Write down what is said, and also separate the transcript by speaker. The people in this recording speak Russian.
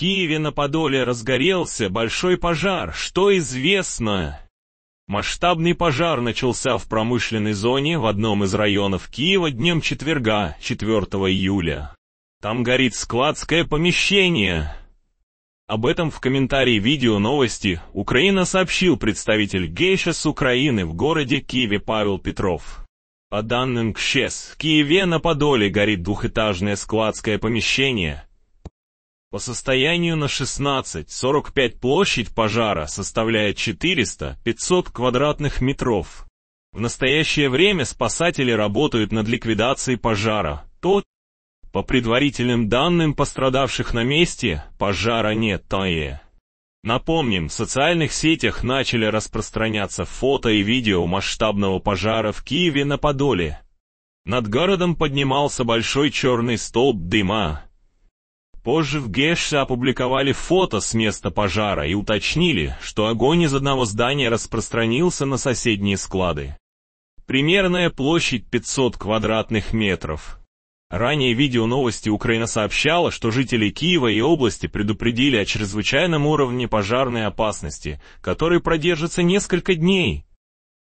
Speaker 1: Киеве на Подоле разгорелся большой пожар, что известно. Масштабный пожар начался в промышленной зоне в одном из районов Киева днем четверга, 4 июля. Там горит складское помещение. Об этом в комментарии видео новости Украина сообщил представитель Гейша с Украины в городе Киеве Павел Петров. По данным КШЕС, в Киеве на Подоле горит двухэтажное складское помещение – по состоянию на 16-45 площадь пожара составляет 400-500 квадратных метров. В настоящее время спасатели работают над ликвидацией пожара. То, по предварительным данным пострадавших на месте, пожара нет тае. Напомним, в социальных сетях начали распространяться фото и видео масштабного пожара в Киеве на Подоле. Над городом поднимался большой черный столб дыма, Позже в Геше опубликовали фото с места пожара и уточнили, что огонь из одного здания распространился на соседние склады. Примерная площадь 500 квадратных метров. Ранее видео новости Украина сообщала, что жители Киева и области предупредили о чрезвычайном уровне пожарной опасности, который продержится несколько дней.